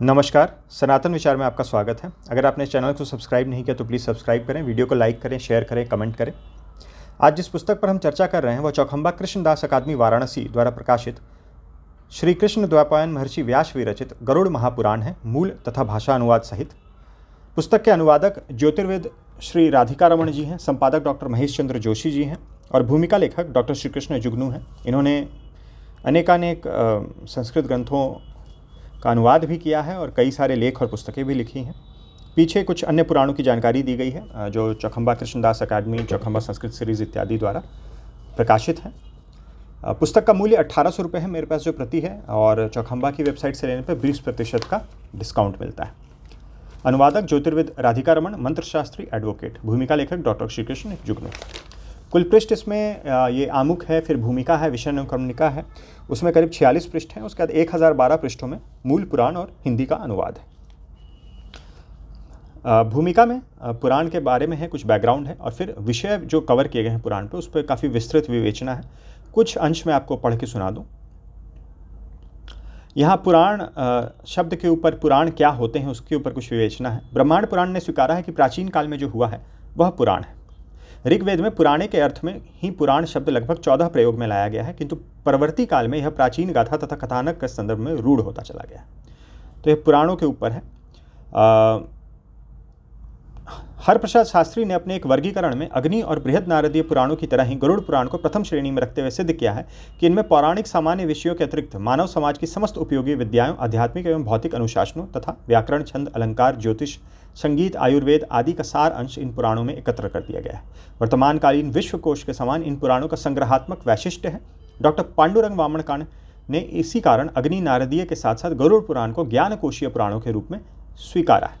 नमस्कार सनातन विचार में आपका स्वागत है अगर आपने चैनल को सब्सक्राइब नहीं किया तो प्लीज़ सब्सक्राइब करें वीडियो को लाइक करें शेयर करें कमेंट करें आज जिस पुस्तक पर हम चर्चा कर रहे हैं वह चौखंबा कृष्णदास अकादमी वाराणसी द्वारा प्रकाशित श्री कृष्ण द्वापायन महर्षि व्यास विरचित गरुड़ महापुराण है मूल तथा भाषा अनुवाद सहित पुस्तक के अनुवादक ज्योतिर्वेद श्री राधिका रमण जी हैं संपादक डॉक्टर महेश चंद्र जोशी जी हैं और भूमिका लेखक डॉक्टर श्री कृष्ण जुगनू हैं इन्होंने अनेकानेक संस्कृत ग्रंथों का अनुवाद भी किया है और कई सारे लेख और पुस्तकें भी लिखी हैं पीछे कुछ अन्य पुराणों की जानकारी दी गई है जो चौखम्बा कृष्णदास अकादमी चौखम्बा संस्कृत सीरीज़ इत्यादि द्वारा प्रकाशित हैं पुस्तक का मूल्य अट्ठारह सौ रुपये है मेरे पास जो प्रति है और चौखम्बा की वेबसाइट से लेने पर बीस प्रतिशत का डिस्काउंट मिलता है अनुवादक ज्योतिर्विद राधिका रमन मंत्रशास्त्री एडवोकेट भूमिका लेखक डॉक्टर श्रीकृष्ण जुगनू कुल पृष्ठ इसमें ये आमुख है फिर भूमिका है विषय अनुक्रमणिका है उसमें करीब छियालीस पृष्ठ हैं उसके बाद एक हज़ार बारह पृष्ठों में मूल पुराण और हिंदी का अनुवाद है भूमिका में पुराण के बारे में है कुछ बैकग्राउंड है और फिर विषय जो कवर किए गए हैं पुराण पर उस पर काफ़ी विस्तृत विवेचना है कुछ अंश मैं आपको पढ़ के सुना दूँ यहाँ पुराण शब्द के ऊपर पुराण क्या होते हैं उसके ऊपर कुछ विवेचना है ब्रह्मांड पुराण ने स्वीकारा है कि प्राचीन काल में जो हुआ है वह पुराण है ऋग्वेद में पुराने के अर्थ में ही पुराण शब्द लगभग चौदह प्रयोग में लाया गया है किंतु परवर्ती काल में यह प्राचीन गाथा तथा कथानक के संदर्भ में रूढ़ होता चला गया तो यह पुराणों के ऊपर है हरप्रसाद शास्त्री ने अपने एक वर्गीकरण में अग्नि और बृहद नारदीय पुराणों की तरह ही गरुड़ पुराण को प्रथम श्रेणी में रखते हुए सिद्ध किया है कि इनमें पौराणिक सामान्य विषयों के अतिरिक्त मानव समाज की समस्त उपयोगी विद्याओं आध्यात्मिक एवं भौतिक अनुशासनों तथा व्याकरण छंद अलंकार ज्योतिष संगीत आयुर्वेद आदि का सार अंश इन पुराणों में एकत्र कर दिया गया है वर्तमानकालीन विश्वकोश के समान इन पुराणों का संग्रहात्मक वैशिष्ट्य है डॉक्टर पांडुरंग वामणकांड ने इसी कारण अग्नि नारदीय के साथ साथ गरुड़ पुराण को ज्ञान कोशीय पुराणों के रूप में स्वीकारा है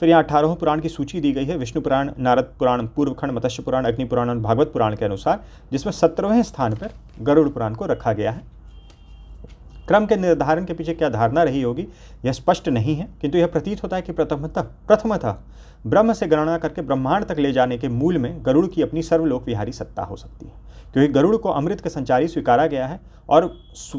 फिर यहाँ अठारहों पुराण की सूची दी गई है विष्णु पुराण नारद पुराण पूर्वखंड मत्स्य पुराण अग्नि पुराण और भागवत पुराण के अनुसार जिसमें सत्रहवें स्थान पर गरुड़ पुराण को रखा गया है क्रम के निर्धारण के पीछे क्या धारणा रही होगी यह स्पष्ट नहीं है किंतु यह प्रतीत होता है कि प्रथमतः प्रथमतः ब्रह्म से गणना करके ब्रह्मांड तक ले जाने के मूल में गरुड़ की अपनी सर्वलोक विहारी सत्ता हो सकती है क्योंकि गरुड़ को अमृत के संचारी स्वीकारा गया है और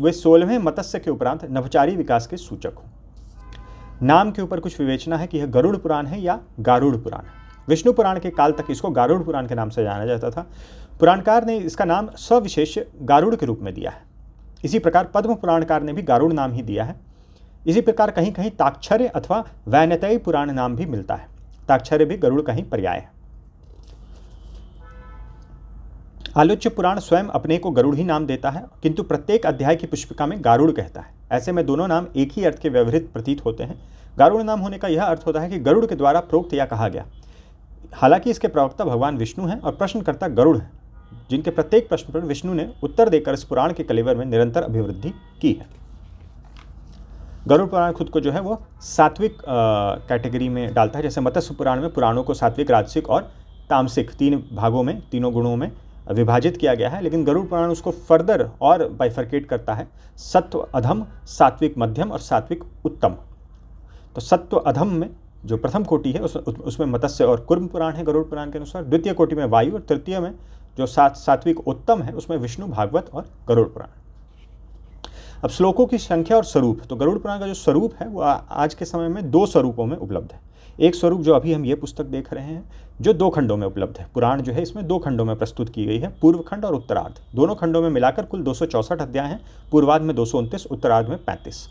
वे सोलहवें मत्स्य के उपरांत नवचारी विकास के सूचक हों नाम के ऊपर कुछ विवेचना है कि यह गरुड़ पुराण है या गारुड़ पुराण है विष्णु पुराण के काल तक इसको गारुड़ पुराण के नाम से जाना जाता था पुराणकार ने इसका नाम सविशेष गारुड़ के रूप में दिया है इसी प्रकार पद्म पुराणकार ने भी गारुड़ नाम ही दिया है इसी प्रकार कहीं कहीं ताक्षर्य अथवा वैनतयी पुराण नाम भी मिलता है ताक्षर्य भी गरुड़ का ही पर्याय है आलोच्य पुराण स्वयं अपने को गरुड़ ही नाम देता है किंतु प्रत्येक अध्याय की पुष्पिका में गारुड़ कहता है ऐसे में दोनों नाम एक ही अर्थ के व्यवहित प्रतीत होते हैं गारुड़ नाम होने का यह अर्थ होता है कि गरुड़ के द्वारा प्रोक्त या कहा गया हालांकि इसके प्रवक्ता भगवान विष्णु हैं और प्रश्नकर्ता गरुड़ हैं जिनके प्रत्येक प्रश्न पर विष्णु ने उत्तर देकर इस पुराण के कलेवर में निरंतर अभिवृद्धि की है गरुड़ पुराण खुद को जो है वो सात्विक कैटेगरी में डालता है जैसे मत्स्य पुराण में पुराणों को सात्विक राजसिक और तामसिक तीन भागों में तीनों गुणों में विभाजित किया गया है लेकिन गरुड़ पुराण उसको फर्दर और बाइफर्केट करता है सत्व अधम सात्विक मध्यम और सात्विक उत्तम तो सत्व अधम में जो प्रथम कोटि है उस उसमें मत्स्य और कुर्म पुराण है गरुड़ पुराण के अनुसार द्वितीय कोटि में वायु और तृतीय में जो सात सात्विक उत्तम है उसमें विष्णु भागवत और गरुड़ पुराण अब श्लोकों की संख्या और स्वरूप तो गरुड़ पुराण का जो स्वरूप है वो आज के समय में दो स्वरूपों में उपलब्ध है एक स्वरूप जो अभी हम ये पुस्तक देख रहे हैं जो दो खंडों में उपलब्ध है पुराण जो है इसमें दो खंडों में प्रस्तुत की गई है पूर्व खंड और उत्तरार्ध दोनों खंडों में मिलाकर कुल दो अध्याय हैं पूर्वार्ध में दो उत्तरार्ध में पैंतीस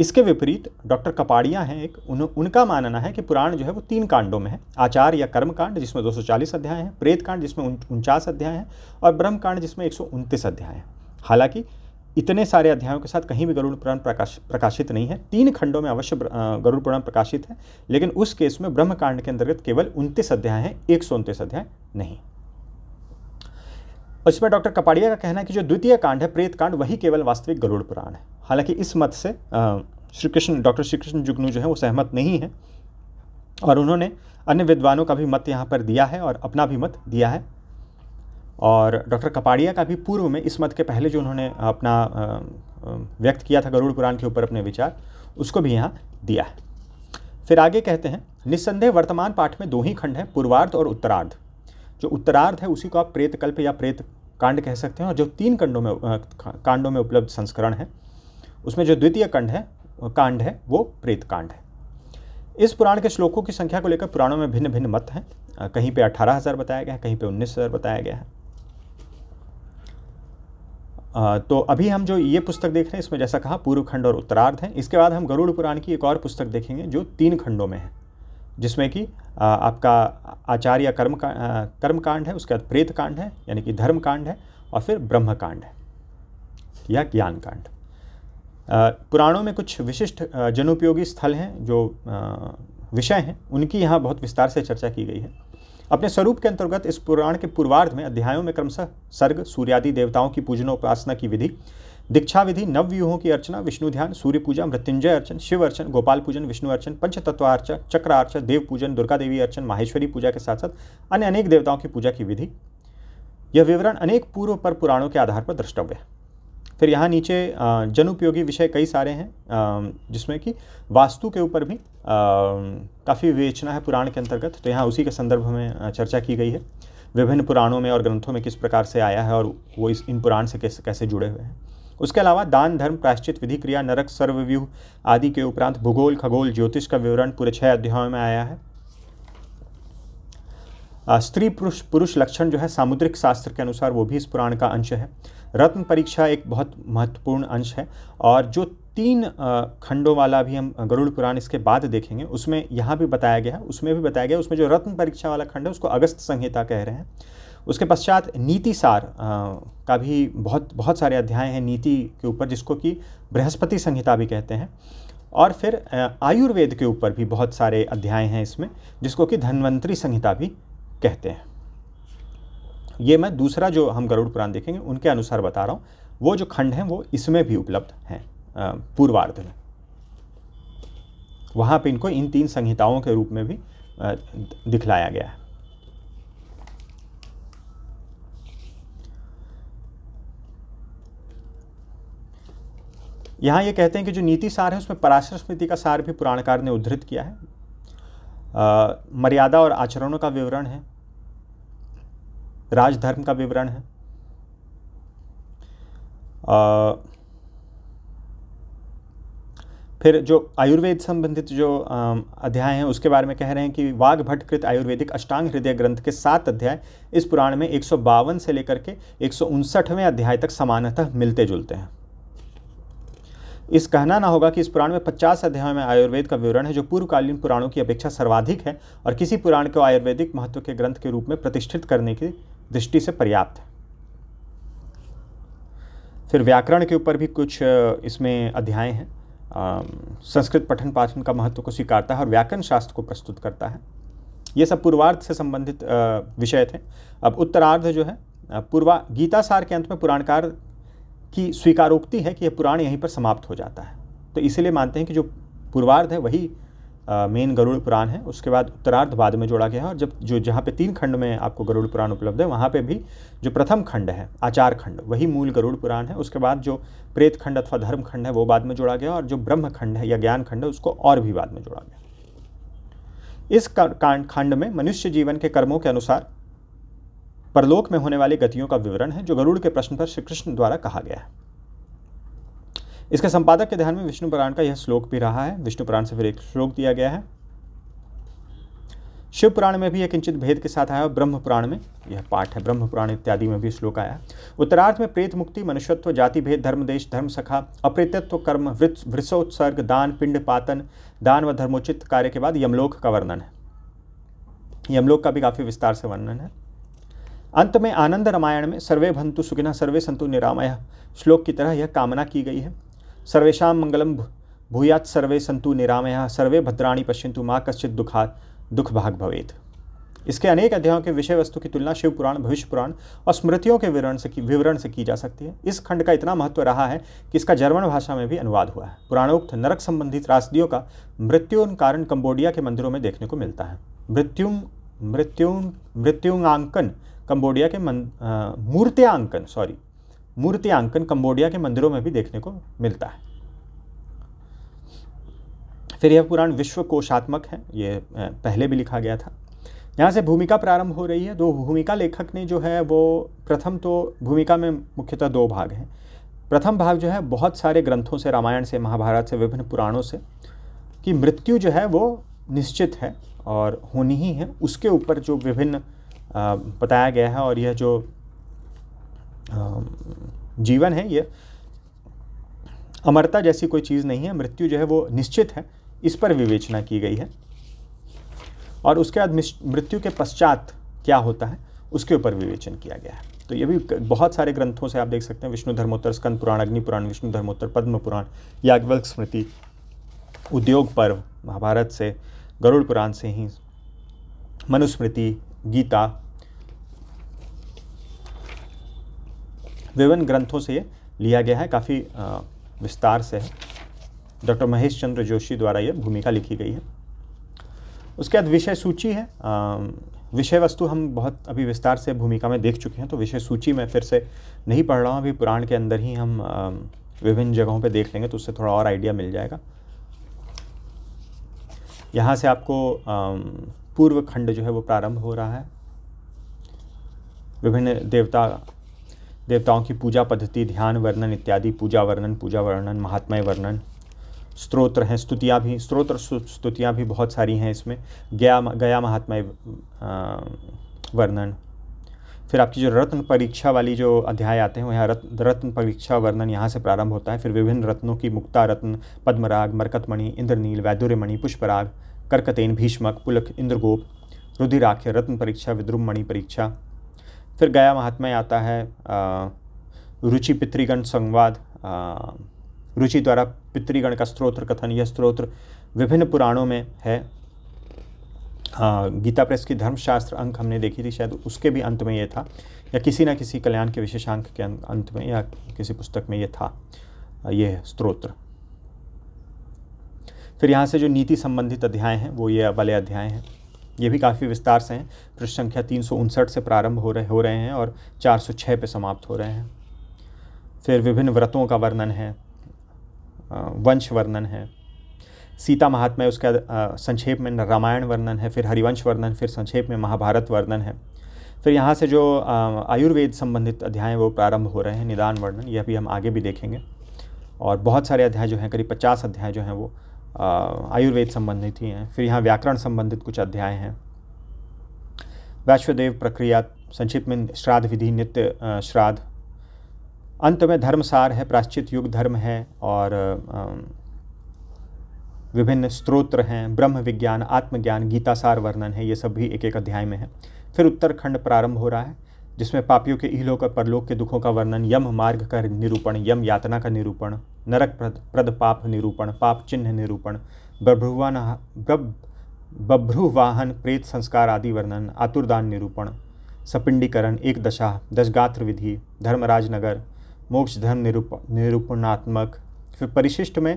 इसके विपरीत डॉक्टर कपाड़िया हैं एक उन, उनका मानना है कि पुराण जो है वो तीन कांडों में है आचार या कर्म कांड जिसमें 240 अध्याय हैं प्रेत कांड जिसमें उनचास अध्याय हैं और ब्रह्म कांड जिसमें एक अध्याय हैं हालांकि इतने सारे अध्यायों के साथ कहीं भी गरुड़ पुराण प्रकाश प्रकाशित नहीं है तीन खंडों में अवश्य गरुड़ पुराण प्रकाशित है लेकिन उस केस में ब्रह्मकांड के अंतर्गत केवल उनतीस अध्याय हैं एक अध्याय नहीं और इसमें डॉक्टर कपाड़िया का कहना है कि जो द्वितीय कांड है प्रेत कांड वही केवल वास्तविक गरुड़ पुराण है हालांकि इस मत से श्री कृष्ण डॉक्टर श्री कृष्ण जुगनू जो है वो सहमत नहीं है और उन्होंने अन्य विद्वानों का भी मत यहाँ पर दिया है और अपना भी मत दिया है और डॉक्टर कपाड़िया का भी पूर्व में इस मत के पहले जो उन्होंने अपना व्यक्त किया था गरुड़ पुराण के ऊपर अपने विचार उसको भी यहाँ दिया है फिर आगे कहते हैं निस्संदेह वर्तमान पाठ में दो ही खंड हैं पूर्वार्ध और उत्तरार्ध जो उत्तरार्ध है उसी को आप प्रेत कल्प या प्रेत कांड कह सकते हैं और जो तीन कंडों में कांडों में उपलब्ध संस्करण है उसमें जो द्वितीय कंड है कांड है वो प्रेत कांड है इस पुराण के श्लोकों की संख्या को लेकर पुराणों में भिन्न भिन्न मत हैं कहीं पे अठारह हज़ार बताया गया है कहीं पे उन्नीस हज़ार बताया गया है तो अभी हम जो ये पुस्तक देख रहे हैं इसमें जैसा कहा पूर्व खंड और उत्तरार्ध है इसके बाद हम गरुड़ पुराण की एक और पुस्तक देखेंगे जो तीन खंडों में है जिसमें कि आपका आचार्य कर्म का कर्म कांड है उसके बाद प्रेत कांड है यानी कि धर्म कांड है और फिर ब्रह्म कांड है या ज्ञान कांड पुराणों में कुछ विशिष्ट जनोपयोगी स्थल हैं जो विषय हैं उनकी यहाँ बहुत विस्तार से चर्चा की गई है अपने स्वरूप के अंतर्गत इस पुराण के पूर्वार्ध में अध्यायों में क्रमशः सर्ग सूर्यादि देवताओं की पूजनोपासना की विधि दीक्षा विधि नवव्यूहों की अर्चना विष्णु ध्यान सूर्य पूजा मृत्युंजय अर्चन शिव अर्चन गोपाल पूजन विष्णु अर्चन चक्र चक्रार्चन देव पूजन दुर्गा देवी अर्चन माहेश्वरी पूजा के साथ साथ अन्य अनेक देवताओं की पूजा की विधि यह विवरण अनेक पूर्व पर पुराणों के आधार पर द्रष्टव्य है फिर यहाँ नीचे उपयोगी विषय कई सारे हैं जिसमें कि वास्तु के ऊपर भी काफ़ी विवेचना है पुराण के अंतर्गत तो यहाँ उसी के संदर्भ में चर्चा की गई है विभिन्न पुराणों में और ग्रंथों में किस प्रकार से आया है और वो इस इन पुराण से कैसे कैसे जुड़े हुए हैं उसके अलावा दान धर्म प्राश्चित विधि क्रिया नरक सर्वव्यूह आदि के उपरांत भूगोल खगोल ज्योतिष का विवरण पूरे छह अध्यायों में आया है स्त्री पुरुष पुरुष लक्षण जो है सामुद्रिक शास्त्र के अनुसार वो भी इस पुराण का अंश है रत्न परीक्षा एक बहुत महत्वपूर्ण अंश है और जो तीन खंडों वाला भी हम गरुड़ पुराण इसके बाद देखेंगे उसमें यहाँ भी बताया गया है उसमें भी बताया गया उसमें जो रत्न परीक्षा वाला खंड है उसको अगस्त संहिता कह रहे हैं उसके पश्चात नीति सार का भी बहुत बहुत सारे अध्याय हैं नीति के ऊपर जिसको कि बृहस्पति संहिता भी कहते हैं और फिर आयुर्वेद के ऊपर भी बहुत सारे अध्याय हैं इसमें जिसको कि धन्वंतरी संहिता भी कहते हैं ये मैं दूसरा जो हम गरुड़ पुराण देखेंगे उनके अनुसार बता रहा हूँ वो जो खंड हैं वो इसमें भी उपलब्ध हैं पूर्वार्ध में वहाँ पे इनको इन तीन संहिताओं के रूप में भी दिखलाया गया है यहाँ ये कहते हैं कि जो नीति सार है उसमें पराशर स्मृति का सार भी पुराणकार ने उद्धृत किया है आ, मर्यादा और आचरणों का विवरण है राजधर्म का विवरण है आ, फिर जो आयुर्वेद संबंधित जो अध्याय हैं उसके बारे में कह रहे हैं कि वाघ भट्टकृत आयुर्वेदिक अष्टांग हृदय ग्रंथ के सात अध्याय इस पुराण में एक से लेकर के एक अध्याय तक समानतः मिलते जुलते हैं इस कहना ना होगा कि इस पुराण में 50 अध्याय में आयुर्वेद का विवरण है जो पूर्वकालीन पुराणों की अपेक्षा सर्वाधिक है और किसी पुराण को आयुर्वेदिक महत्व के ग्रंथ के रूप में प्रतिष्ठित करने की दृष्टि से पर्याप्त है फिर व्याकरण के ऊपर भी कुछ इसमें अध्याय हैं संस्कृत पठन पाठन का महत्व को स्वीकारता है और व्याकरण शास्त्र को प्रस्तुत करता है ये सब पूर्वार्ध से संबंधित विषय थे अब उत्तरार्ध जो है पूर्वा गीतासार के अंत में पुराणकार की स्वीकारोक्ति है कि यह पुराण यहीं पर समाप्त हो जाता है तो इसीलिए मानते हैं कि जो पूर्वार्ध है वही मेन गरुड़ पुराण है उसके बाद उत्तरार्ध बाद में जोड़ा गया है और जब जो जहाँ पे तीन खंड में आपको गरुड़ पुराण उपलब्ध है वहाँ पे भी जो प्रथम खंड है आचार खंड वही मूल गरुड़ पुराण है उसके बाद जो प्रेत खंड अथवा धर्म खंड है वो बाद में जोड़ा गया और जो ब्रह्म खंड है या ज्ञान खंड है उसको और भी बाद में जोड़ा गया इस खंड में मनुष्य जीवन के कर्मों के अनुसार परलोक में होने वाली गतियों का विवरण है जो गरुड़ के प्रश्न पर श्री कृष्ण द्वारा कहा गया है इसके संपादक के ध्यान में विष्णु पुराण का यह श्लोक भी रहा है विष्णु पुराण से फिर एक श्लोक दिया गया है शिव पुराण में भी यह किंचित भेद के साथ आया ब्रह्म पुराण में यह पाठ है ब्रह्म पुराण इत्यादि में भी श्लोक आया उत्तरार्थ में प्रेत मुक्ति मनुष्यत्व जाति भेद धर्म देश धर्म सखा अप्रेतत्व कर्म वृषोत्सर्ग दान पिंड पातन दान व धर्मोचित कार्य के बाद यमलोक का वर्णन है यमलोक का भी काफ़ी विस्तार से वर्णन है अंत में आनंद रामायण में सर्वे भंतु सुखिना सर्वे संतु निरामय श्लोक की तरह यह कामना की गई है सर्वेशा मंगलम भूयात सर्वे संतु निरामय सर्वे भद्राणी पश्यंतु माँ कश्चित दुखात दुख भाग भवेत इसके अनेक अध्यायों के विषय वस्तु की तुलना शिव पुराण भविष्य पुराण और स्मृतियों के विवरण से की विवरण से की जा सकती है इस खंड का इतना महत्व रहा है कि इसका जर्मन भाषा में भी अनुवाद हुआ है पुराणोक्त नरक संबंधी त्रासदियों का मृत्युन कारण कंबोडिया के मंदिरों में देखने को मिलता है मृत्युम मृत्यु मृत्युंगांकन कंबोडिया के मूर्त्यांकन सॉरी मूर्त्यांकन कंबोडिया के मंदिरों में भी देखने को मिलता है फिर यह पुराण विश्व कोशात्मक है ये पहले भी लिखा गया था यहाँ से भूमिका प्रारंभ हो रही है दो भूमिका लेखक ने जो है वो प्रथम तो भूमिका में मुख्यतः दो भाग हैं प्रथम भाग जो है बहुत सारे ग्रंथों से रामायण से महाभारत से विभिन्न पुराणों से कि मृत्यु जो है वो निश्चित है और होनी ही है उसके ऊपर जो विभिन्न बताया गया है और यह जो जीवन है ये अमरता जैसी कोई चीज़ नहीं है मृत्यु जो है वो निश्चित है इस पर विवेचना की गई है और उसके बाद मृत्यु के पश्चात क्या होता है उसके ऊपर विवेचन किया गया है तो ये भी बहुत सारे ग्रंथों से आप देख सकते हैं विष्णु धर्मोत्तर स्कंद पुराण अग्नि पुराण विष्णु धर्मोत्तर पद्म पुराण याज्ञवल्क स्मृति उद्योग पर्व महाभारत से गरुड़ पुराण से ही मनुस्मृति गीता विभिन्न ग्रंथों से ये लिया गया है काफ़ी विस्तार से है डॉक्टर महेश चंद्र जोशी द्वारा ये भूमिका लिखी गई है उसके बाद विषय सूची है विषय वस्तु हम बहुत अभी विस्तार से भूमिका में देख चुके हैं तो विषय सूची में फिर से नहीं पढ़ रहा हूँ अभी पुराण के अंदर ही हम विभिन्न जगहों पर देख लेंगे तो उससे थोड़ा और आइडिया मिल जाएगा यहाँ से आपको पूर्व खंड जो है वो प्रारंभ हो रहा है विभिन्न देवता देवताओं की पूजा पद्धति ध्यान वर्णन इत्यादि पूजा वर्णन पूजा वर्णन महात्मय वर्णन स्त्रोत्र हैं स्तुतियाँ भी स्त्रोत्र स्तुतियाँ भी बहुत सारी हैं इसमें गया गया महात्मय वर्णन फिर आपकी जो रत्न परीक्षा वाली जो अध्याय आते हैं यहाँ रत्न रत्न परीक्षा वर्णन यहाँ से प्रारंभ होता है फिर विभिन्न रत्नों की मुक्ता रत्न पद्मराग मरकतमणि इंद्रनील वैदुर्यमणि पुष्पराग कर्कतेन भीष्मक पुलक इंद्रगोप रुधिराख्य रत्न परीक्षा विद्रुमणि परीक्षा फिर गया महात्मा आता है रुचि पितृगण संवाद रुचि द्वारा पितृगण का स्त्रोत्र कथन यह स्त्रोत्र विभिन्न पुराणों में है आ, गीता प्रेस की धर्मशास्त्र अंक हमने देखी थी शायद उसके भी अंत में ये था या किसी ना किसी कल्याण के विशेषांक के अंत में या किसी पुस्तक में ये था ये स्त्रोत्र फिर यहाँ से जो नीति संबंधित अध्याय हैं वो ये वाले अध्याय हैं ये भी काफ़ी विस्तार से हैं पृष्ठ संख्या तीन से प्रारंभ हो रहे हो रहे हैं और 406 पे समाप्त हो रहे हैं फिर विभिन्न व्रतों का वर्णन है वंश वर्णन है सीता महात्मा उसका संक्षेप में रामायण वर्णन है फिर हरिवंश वर्णन फिर संक्षेप में महाभारत वर्णन है फिर यहाँ से जो आयुर्वेद संबंधित अध्याय वो प्रारंभ हो रहे हैं निदान वर्णन यह भी हम आगे भी देखेंगे और बहुत सारे अध्याय जो हैं करीब पचास अध्याय जो हैं वो आयुर्वेद संबंधित ही हैं फिर यहाँ व्याकरण संबंधित कुछ अध्याय हैं वैश्वदेव प्रक्रिया संक्षिप्त में श्राद्ध विधि नित्य श्राद्ध अंत में धर्मसार है प्राश्चित युग धर्म है और विभिन्न स्त्रोत्र हैं ब्रह्म विज्ञान आत्मज्ञान गीतासार वर्णन है ये सब भी एक एक अध्याय में है फिर उत्तरखंड प्रारंभ हो रहा है जिसमें पापियों के इहलोक और परलोक के दुखों का वर्णन यम मार्ग का निरूपण यम यातना का निरूपण नरक प्रद प्रद पाप निरूपण पाप चिन्ह निरूपण बभ्रुवान बभ्रुवाहन प्रेत संस्कार आदि वर्णन आतुरदान निरूपण सपिंडीकरण एक दशा दशगात्र विधि धर्मराज नगर मोक्ष धर्म निरूप निरूपणात्मक फिर परिशिष्ट में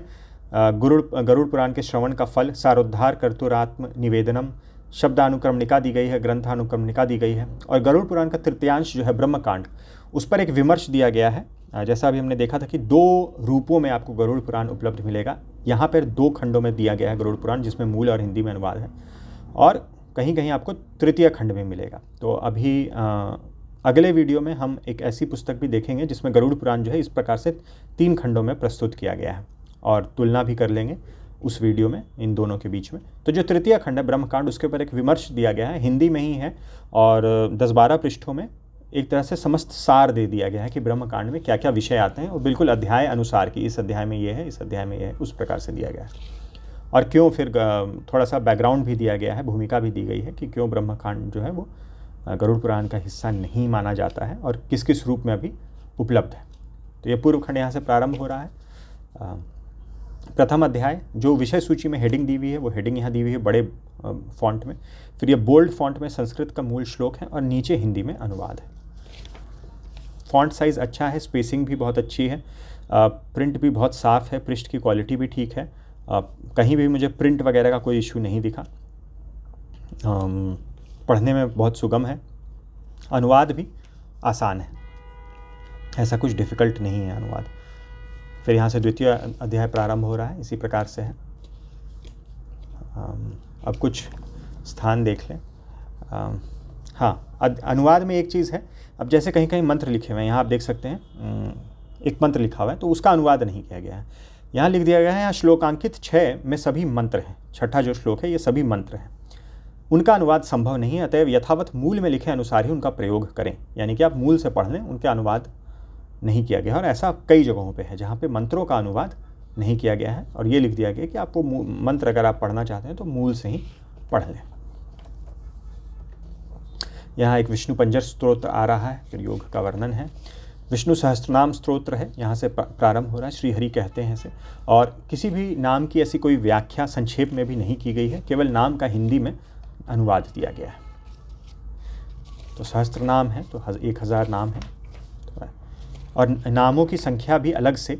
गुरुड़ गरुड़ पुराण के श्रवण का फल सारोद्धार कर्तुरात्म निवेदनम शब्दानुक्रमणिका दी गई है ग्रंथानुक्रमणिका दी गई है और गरुड़ पुराण का तृतीयांश जो है ब्रह्मकांड उस पर एक विमर्श दिया गया है जैसा अभी हमने देखा था कि दो रूपों में आपको गरुड़ पुराण उपलब्ध मिलेगा यहाँ पर दो खंडों में दिया गया है गरुड़ पुराण जिसमें मूल और हिंदी में अनुवाद है और कहीं कहीं आपको तृतीय खंड में मिलेगा तो अभी आ, अगले वीडियो में हम एक ऐसी पुस्तक भी देखेंगे जिसमें गरुड़ पुराण जो है इस प्रकार से तीन खंडों में प्रस्तुत किया गया है और तुलना भी कर लेंगे उस वीडियो में इन दोनों के बीच में तो जो तृतीय खंड है ब्रह्मकांड उसके ऊपर एक विमर्श दिया गया है हिंदी में ही है और दस बारह पृष्ठों में एक तरह से समस्त सार दे दिया गया है कि ब्रह्मकांड में क्या क्या विषय आते हैं और बिल्कुल अध्याय अनुसार कि इस अध्याय में ये है इस अध्याय में ये है उस प्रकार से दिया गया है और क्यों फिर थोड़ा सा बैकग्राउंड भी दिया गया है भूमिका भी दी गई है कि क्यों ब्रह्मकांड जो है वो गरुड़ पुराण का हिस्सा नहीं माना जाता है और किस किस रूप में अभी उपलब्ध है तो ये पूर्व खंड यहाँ से प्रारंभ हो रहा है प्रथम अध्याय जो विषय सूची में हेडिंग दी हुई है वो हेडिंग यहाँ दी हुई है बड़े फॉन्ट में फिर ये बोल्ड फॉन्ट में संस्कृत का मूल श्लोक है और नीचे हिंदी में अनुवाद है फॉन्ट साइज़ अच्छा है स्पेसिंग भी बहुत अच्छी है प्रिंट भी बहुत साफ़ है पृष्ठ की क्वालिटी भी ठीक है कहीं भी मुझे प्रिंट वगैरह का कोई इशू नहीं दिखा पढ़ने में बहुत सुगम है अनुवाद भी आसान है ऐसा कुछ डिफ़िकल्ट नहीं है अनुवाद फिर यहाँ से द्वितीय अध्याय प्रारंभ हो रहा है इसी प्रकार से है अब कुछ स्थान देख लें हाँ अनुवाद में एक चीज़ है अब जैसे कहीं कहीं मंत्र लिखे हुए हैं यहाँ आप देख सकते हैं एक मंत्र लिखा हुआ है तो उसका अनुवाद नहीं किया गया है यहाँ लिख दिया गया है यहाँ श्लोकांकित छः में सभी मंत्र हैं छठा जो श्लोक है ये सभी मंत्र हैं उनका अनुवाद संभव नहीं है अतएव यथावत मूल में लिखे अनुसार ही उनका प्रयोग करें यानी कि आप मूल से पढ़ लें उनके अनुवाद नहीं किया गया और ऐसा कई जगहों पे है जहाँ पे मंत्रों का अनुवाद नहीं किया गया है और ये लिख दिया गया कि आपको मंत्र अगर आप पढ़ना चाहते हैं तो मूल से ही पढ़ लें यहाँ एक विष्णु पंजर स्त्रोत्र आ रहा है फिर योग का वर्णन है विष्णु सहस्त्रनाम स्त्रोत्र है यहाँ से प्रारंभ हो रहा है श्री हरि कहते हैं इसे और किसी भी नाम की ऐसी कोई व्याख्या संक्षेप में भी नहीं की गई है केवल नाम का हिंदी में अनुवाद दिया गया है तो सहस्त्र तो नाम है तो एक हज़ार नाम है और नामों की संख्या भी अलग से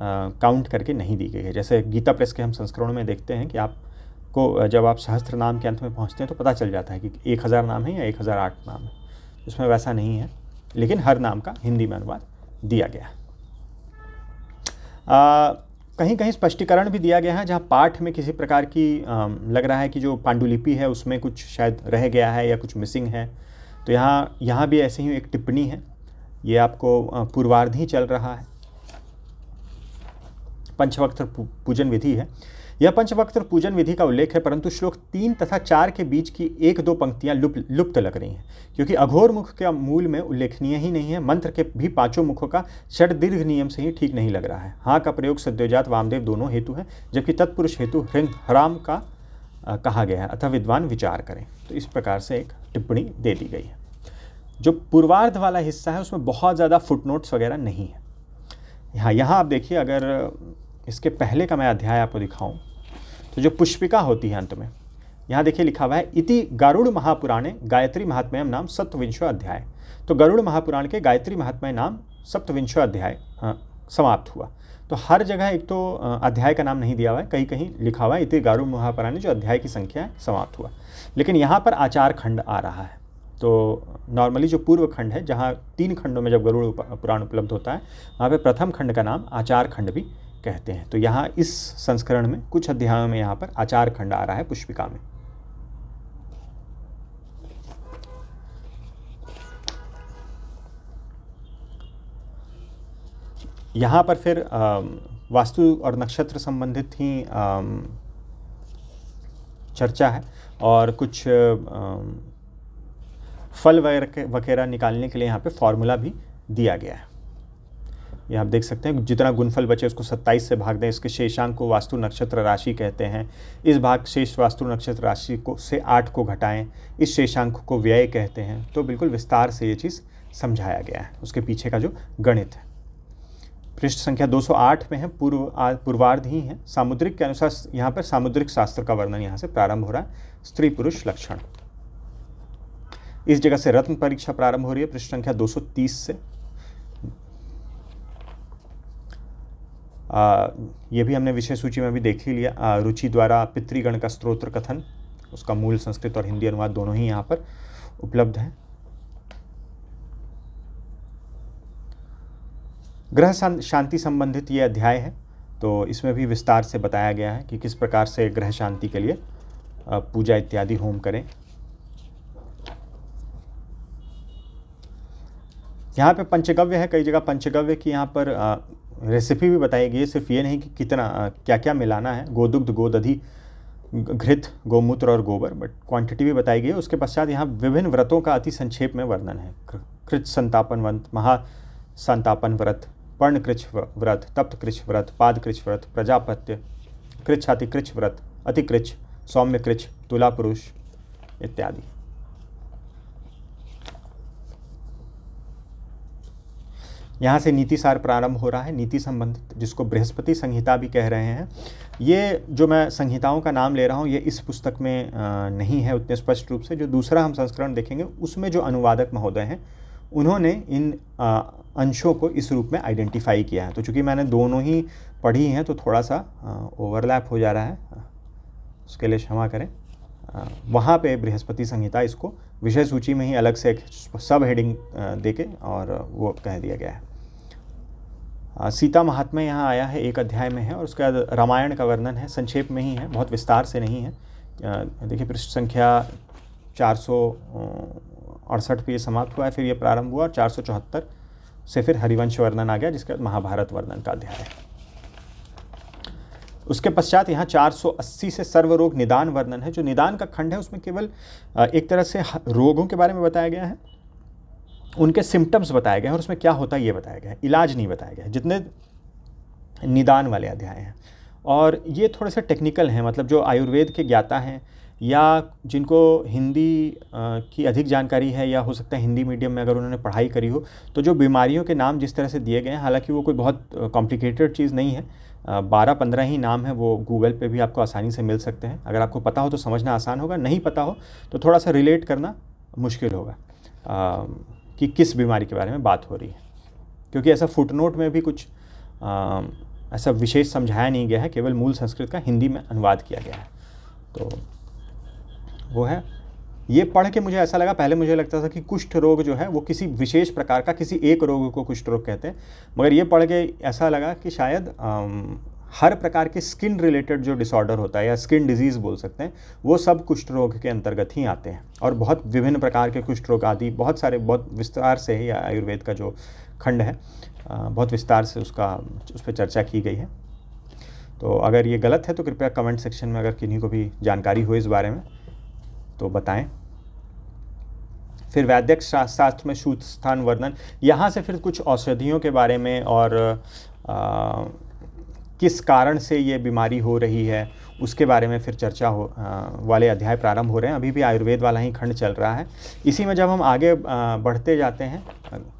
काउंट करके नहीं दी गई है जैसे गीता प्रेस के हम संस्करणों में देखते हैं कि आपको जब आप सहस्त्र नाम के अंत में पहुँचते हैं तो पता चल जाता है कि एक हज़ार नाम है या एक हज़ार आठ नाम है उसमें वैसा नहीं है लेकिन हर नाम का हिंदी में अनुवाद दिया गया है कहीं कहीं स्पष्टीकरण भी दिया गया है जहाँ पाठ में किसी प्रकार की आ, लग रहा है कि जो पांडुलिपि है उसमें कुछ शायद रह गया है या कुछ मिसिंग है तो यहाँ यहाँ भी ऐसे ही एक टिप्पणी है ये आपको पूर्वार्ध ही चल रहा है पंचवक्त पूजन विधि है यह पंचवक्त पूजन विधि का उल्लेख है परंतु श्लोक तीन तथा चार के बीच की एक दो पंक्तियां लुप्त लुप्त लग रही हैं क्योंकि अघोर मुख के मूल में उल्लेखनीय ही नहीं है मंत्र के भी पांचों मुखों का षड दीर्घ नियम से ही ठीक नहीं लग रहा है हाँ का प्रयोग सद्योजात वामदेव दोनों हेतु है जबकि तत्पुरुष हेतु हृंग हराम का आ, कहा गया है अथवा विद्वान विचार करें तो इस प्रकार से एक टिप्पणी दे दी गई है जो पूर्वार्ध वाला हिस्सा है उसमें बहुत ज़्यादा फुटनोट्स वगैरह नहीं है हाँ यहाँ आप देखिए अगर इसके पहले का मैं अध्याय आपको दिखाऊं तो जो पुष्पिका होती है अंत में यहाँ देखिए लिखा हुआ है इति गरुड़ महापुराणे गायत्री महात्म्यम नाम सप्तविंशो अध्याय तो गरुड़ महापुराण के गायत्री महात्म्य नाम सप्तविंशो अध्याय समाप्त हुआ तो हर जगह एक तो अध्याय का नाम नहीं दिया हुआ है कहीं कहीं लिखा हुआ है इति गारुड़ महापुराण जो अध्याय की संख्या है समाप्त हुआ लेकिन यहाँ पर आचार खंड आ रहा है तो नॉर्मली जो पूर्व खंड है जहाँ तीन खंडों में जब गरुड़ पुराण उपलब्ध होता है वहाँ पे प्रथम खंड का नाम आचार खंड भी कहते हैं तो यहाँ इस संस्करण में कुछ अध्यायों में यहाँ पर आचार खंड आ रहा है पुष्पिका में यहाँ पर फिर वास्तु और नक्षत्र संबंधित ही चर्चा है और कुछ आ, फल वगैरह वगैरह निकालने के लिए यहाँ पे फार्मूला भी दिया गया है ये आप देख सकते हैं जितना गुणफल बचे उसको 27 से भाग दें इसके शेषांक को वास्तु नक्षत्र राशि कहते हैं इस भाग शेष वास्तु नक्षत्र राशि को से आठ को घटाएं इस शेषांक को व्यय कहते हैं तो बिल्कुल विस्तार से ये चीज़ समझाया गया है उसके पीछे का जो गणित है पृष्ठ संख्या 208 में है पूर्व पूर्वार्ध ही है सामुद्रिक के अनुसार यहाँ पर सामुद्रिक शास्त्र का वर्णन यहाँ से प्रारंभ हो रहा है स्त्री पुरुष लक्षण इस जगह से रत्न परीक्षा प्रारंभ हो रही है पृष्ठ संख्या 230 से आ, ये भी हमने विषय सूची में भी देख ही लिया रुचि द्वारा पितृगण का स्त्रोत्र कथन उसका मूल संस्कृत और हिंदी अनुवाद दोनों ही यहाँ पर उपलब्ध है ग्रह शांति संबंधित ये अध्याय है तो इसमें भी विस्तार से बताया गया है कि किस प्रकार से ग्रह शांति के लिए पूजा इत्यादि होम करें यहाँ पे पंचगव्य है कई जगह पंचगव्य की यहाँ पर आ, रेसिपी भी बताई गई है सिर्फ ये नहीं कि कितना आ, क्या क्या मिलाना है गोदुग्ध गोदधि घृत गोमूत्र और गोबर बट क्वांटिटी भी बताई गई है उसके पश्चात यहाँ विभिन्न व्रतों का अति संक्षेप में वर्णन है कृत संतापन वंत महासंतापन व्रत पर्ण कृच व्रत तप्त कृच व्रत पाद कृच व्रत प्रजापत्य कृच अतिकृच व्रत अतिकृच सौम्य कृच तुला पुरुष इत्यादि यहाँ से नीति सार प्रारंभ हो रहा है नीति संबंधित जिसको बृहस्पति संहिता भी कह रहे हैं ये जो मैं संहिताओं का नाम ले रहा हूँ ये इस पुस्तक में नहीं है उतने स्पष्ट रूप से जो दूसरा हम संस्करण देखेंगे उसमें जो अनुवादक महोदय हैं उन्होंने इन अंशों को इस रूप में आइडेंटिफाई किया है तो चूँकि मैंने दोनों ही पढ़ी हैं तो थोड़ा सा ओवरलैप हो जा रहा है उसके लिए क्षमा करें वहाँ पे बृहस्पति संहिता इसको विषय सूची में ही अलग से एक सब हेडिंग दे के और वो कह दिया गया है सीता महात्मा यहाँ आया है एक अध्याय में है और उसके बाद रामायण का वर्णन है संक्षेप में ही है बहुत विस्तार से नहीं है देखिए पृष्ठ संख्या चार सौ अड़सठ पर यह समाप्त हुआ है फिर ये प्रारंभ हुआ और चार सौ चौहत्तर से फिर हरिवंश वर्णन आ गया जिसके बाद महाभारत वर्णन का अध्याय है उसके पश्चात यहाँ 480 से सर्व रोग निदान वर्णन है जो निदान का खंड है उसमें केवल एक तरह से रोगों के बारे में बताया गया है उनके सिम्टम्स बताए गए हैं और उसमें क्या होता है ये बताया गया है इलाज नहीं बताया गया है जितने निदान वाले अध्याय हैं और ये थोड़े से टेक्निकल हैं मतलब जो आयुर्वेद के ज्ञाता हैं या जिनको हिंदी की अधिक जानकारी है या हो सकता है हिंदी मीडियम में अगर उन्होंने पढ़ाई करी हो तो जो बीमारियों के नाम जिस तरह से दिए गए हैं हालांकि वो कोई बहुत कॉम्प्लिकेटेड चीज़ नहीं है बारह पंद्रह ही नाम है वो गूगल पे भी आपको आसानी से मिल सकते हैं अगर आपको पता हो तो समझना आसान होगा नहीं पता हो तो थोड़ा सा रिलेट करना मुश्किल होगा कि किस बीमारी के बारे में बात हो रही है क्योंकि ऐसा फुटनोट में भी कुछ आ, ऐसा विशेष समझाया नहीं गया है केवल मूल संस्कृत का हिंदी में अनुवाद किया गया है तो वो है ये पढ़ के मुझे ऐसा लगा पहले मुझे लगता था कि कुष्ठ रोग जो है वो किसी विशेष प्रकार का किसी एक रोग को कुष्ठ रोग कहते हैं मगर ये पढ़ के ऐसा लगा कि शायद हर प्रकार के स्किन रिलेटेड जो डिसऑर्डर होता है या स्किन डिजीज़ बोल सकते हैं वो सब कुष्ठ रोग के अंतर्गत ही आते हैं और बहुत विभिन्न प्रकार के कुष्ठ रोग आदि बहुत सारे बहुत विस्तार से ही आयुर्वेद का जो खंड है बहुत विस्तार से उसका उस पर चर्चा की गई है तो अगर ये गलत है तो कृपया कमेंट सेक्शन में अगर किन्हीं को भी जानकारी हो इस बारे में तो बताएं फिर वैद्यक शास्त्र में शूत स्थान वर्णन यहाँ से फिर कुछ औषधियों के बारे में और आ, किस कारण से ये बीमारी हो रही है उसके बारे में फिर चर्चा हो आ, वाले अध्याय प्रारंभ हो रहे हैं अभी भी आयुर्वेद वाला ही खंड चल रहा है इसी में जब हम आगे आ, बढ़ते जाते हैं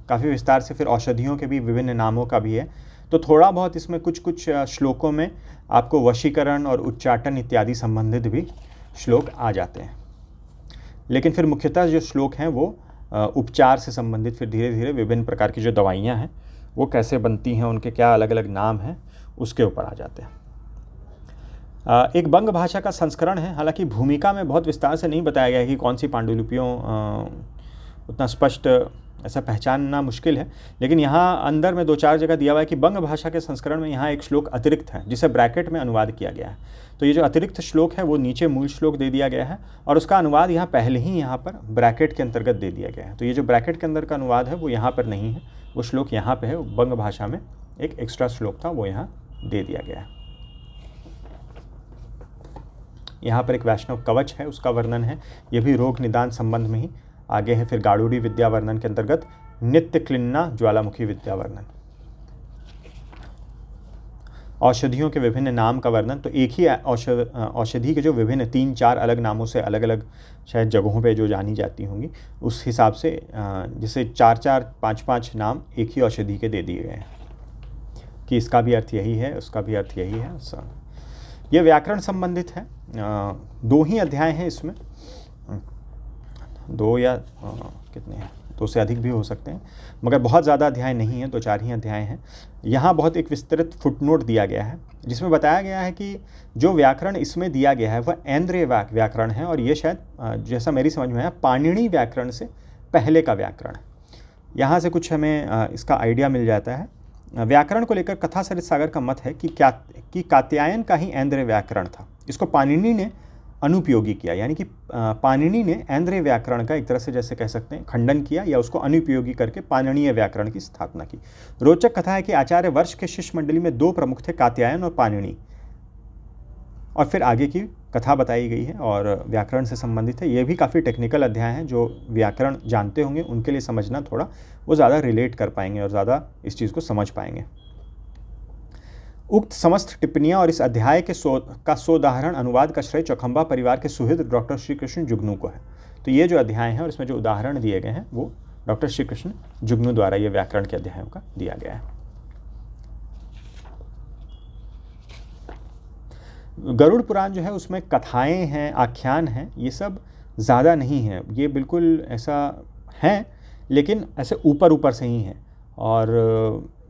काफ़ी विस्तार से फिर औषधियों के भी विभिन्न नामों का भी है तो थोड़ा बहुत इसमें कुछ कुछ श्लोकों में आपको वशीकरण और उच्चाटन इत्यादि संबंधित भी श्लोक आ जाते हैं लेकिन फिर मुख्यतः जो श्लोक हैं वो उपचार से संबंधित फिर धीरे धीरे विभिन्न प्रकार की जो दवाइयाँ हैं वो कैसे बनती हैं उनके क्या अलग अलग नाम हैं उसके ऊपर आ जाते हैं एक बंग भाषा का संस्करण है हालांकि भूमिका में बहुत विस्तार से नहीं बताया गया है कि कौन सी पांडुलिपियों उतना स्पष्ट ऐसा पहचानना मुश्किल है लेकिन यहाँ अंदर में दो चार जगह दिया हुआ है कि बंग भाषा के संस्करण में यहाँ एक श्लोक अतिरिक्त है जिसे ब्रैकेट में अनुवाद किया गया है तो ये जो अतिरिक्त श्लोक है वो नीचे मूल श्लोक दे दिया गया है और उसका अनुवाद यहाँ पहले ही यहाँ पर ब्रैकेट के अंतर्गत दे दिया गया है तो ये जो ब्रैकेट के अंदर का अनुवाद है वो यहाँ पर नहीं है वो श्लोक यहाँ पर है बंग भाषा में एक एक्स्ट्रा श्लोक था वो यहाँ दे दिया गया है यहाँ पर एक वैष्णव कवच है उसका वर्णन है यह भी रोग निदान संबंध में ही आगे है फिर गाड़ूरी विद्या वर्णन के अंतर्गत नित्य क्लिन्ना ज्वालामुखी विद्या वर्णन औषधियों के विभिन्न नाम का वर्णन तो एक ही औषधि के जो विभिन्न तीन चार अलग नामों से अलग अलग शायद जगहों पे जो जानी जाती होंगी उस हिसाब से जिसे चार चार पाँच पाँच नाम एक ही औषधि के दे दिए गए हैं कि इसका भी अर्थ यही है उसका भी अर्थ यही है ये व्याकरण संबंधित है दो ही अध्याय हैं इसमें दो या कितने हैं दो से अधिक भी हो सकते हैं मगर बहुत ज़्यादा अध्याय नहीं है दो चार ही अध्याय हैं यहाँ बहुत एक विस्तृत फुटनोट दिया गया है जिसमें बताया गया है कि जो व्याकरण इसमें दिया गया है वह ऐन्द्रिय व्याकरण है और ये शायद जैसा मेरी समझ में आया पाणिनी व्याकरण से पहले का व्याकरण है यहाँ से कुछ हमें इसका आइडिया मिल जाता है व्याकरण को लेकर कथा सरित सागर का मत है कि क्या कि कात्यायन का ही ऐन्द्रय व्याकरण था इसको पाणिनि ने अनुपयोगी किया यानी कि पाणिनि ने ऐन्द्रय व्याकरण का एक तरह से जैसे कह सकते हैं खंडन किया या उसको अनुपयोगी करके पाणनीय व्याकरण की स्थापना की रोचक कथा है कि आचार्य वर्ष के शिष्य मंडली में दो प्रमुख थे कात्यायन और पाणिनि और फिर आगे की कथा बताई गई है और व्याकरण से संबंधित है ये भी काफ़ी टेक्निकल अध्याय हैं जो व्याकरण जानते होंगे उनके लिए समझना थोड़ा वो ज़्यादा रिलेट कर पाएंगे और ज़्यादा इस चीज़ को समझ पाएंगे उक्त समस्त टिप्पणियाँ और इस अध्याय के सो का सोदाहरण अनुवाद का श्रेय चौखंबा परिवार के सुहृद डॉक्टर श्री कृष्ण जुगनू को है तो ये जो अध्याय हैं और इसमें जो उदाहरण दिए गए हैं वो डॉक्टर श्री कृष्ण जुगनू द्वारा ये व्याकरण के अध्यायों का दिया गया है गरुड़ पुराण जो है उसमें कथाएं हैं आख्यान हैं ये सब ज़्यादा नहीं है ये बिल्कुल ऐसा हैं लेकिन ऐसे ऊपर ऊपर से ही हैं और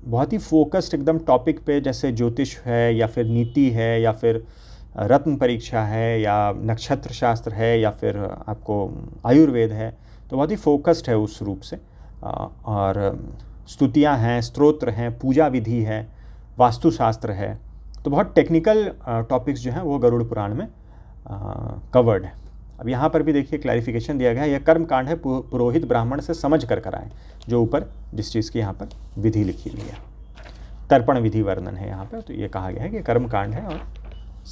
बहुत ही फोकस्ड एकदम टॉपिक पे जैसे ज्योतिष है या फिर नीति है या फिर रत्न परीक्षा है या नक्षत्र शास्त्र है या फिर आपको आयुर्वेद है तो बहुत ही फोकस्ड है उस रूप से और स्तुतियाँ हैं स्त्रोत्र हैं पूजा विधि है वास्तुशास्त्र है तो बहुत टेक्निकल टॉपिक्स जो हैं वो गरुड़ पुराण में कवर्ड है अब यहाँ पर भी देखिए क्लैरिफिकेशन दिया गया है यह कर्म कांड है पुरोहित ब्राह्मण से समझ कर कराएं जो ऊपर जिस चीज़ की यहाँ पर विधि लिखी हुई है तर्पण विधि वर्णन है यहाँ पर तो ये कहा गया है कि कर्म कांड है और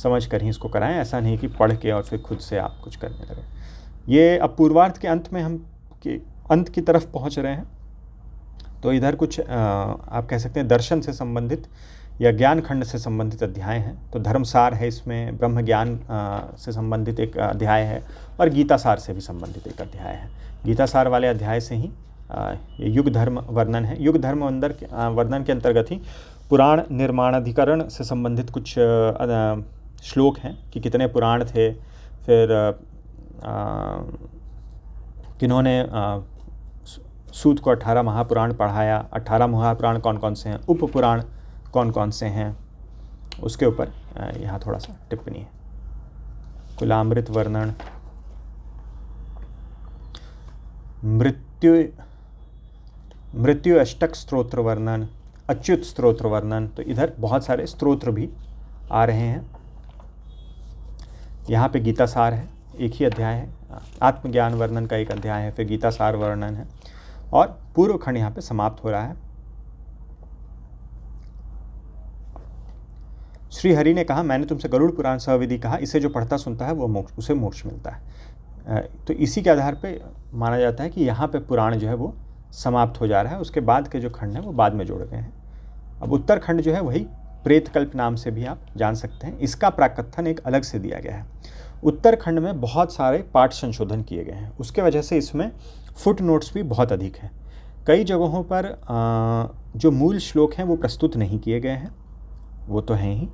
समझ कर ही इसको कराएं ऐसा नहीं कि पढ़ के और फिर खुद से आप कुछ करने लगे ये अब पूर्वार्थ के अंत में हम के अंत की तरफ पहुँच रहे हैं तो इधर कुछ आप कह सकते हैं दर्शन से संबंधित यह ज्ञान खंड से संबंधित अध्याय हैं तो धर्मसार है इसमें ब्रह्म ज्ञान से संबंधित एक अध्याय है और गीतासार से भी संबंधित एक अध्याय है गीतासार वाले अध्याय से ही ये युग धर्म वर्णन है युग धर्म अंदर वर्णन के अंतर्गत ही पुराण निर्माणाधिकरण से संबंधित कुछ श्लोक हैं कि कितने पुराण थे फिर किन्होंने सूद को अठारह महापुराण पढ़ाया अठारह महापुराण कौन कौन से हैं उप पुराण कौन कौन से हैं उसके ऊपर यहाँ थोड़ा सा टिप्पणी है कुलामृत वर्णन मृत्यु मृत्यु अष्टक स्त्रोत्र वर्णन अच्युत स्त्रोत्र वर्णन तो इधर बहुत सारे स्त्रोत्र भी आ रहे हैं यहाँ पे गीता सार है एक ही अध्याय है आत्मज्ञान वर्णन का एक अध्याय है फिर गीता सार वर्णन है और पूर्व खंड यहाँ पे समाप्त हो रहा है श्री हरि ने कहा मैंने तुमसे गरुड़ पुराण सहविधि कहा इसे जो पढ़ता सुनता है वो मोक्ष उसे मोक्ष मिलता है तो इसी के आधार पे माना जाता है कि यहाँ पे पुराण जो है वो समाप्त हो जा रहा है उसके बाद के जो खंड हैं वो बाद में जोड़ गए हैं अब उत्तर खंड जो है वही प्रेतकल्प नाम से भी आप जान सकते हैं इसका प्राकथन एक अलग से दिया गया है उत्तरखंड में बहुत सारे पाठ संशोधन किए गए हैं उसके वजह से इसमें फुट नोट्स भी बहुत अधिक हैं कई जगहों पर जो मूल श्लोक हैं वो प्रस्तुत नहीं किए गए हैं वो तो हैं ही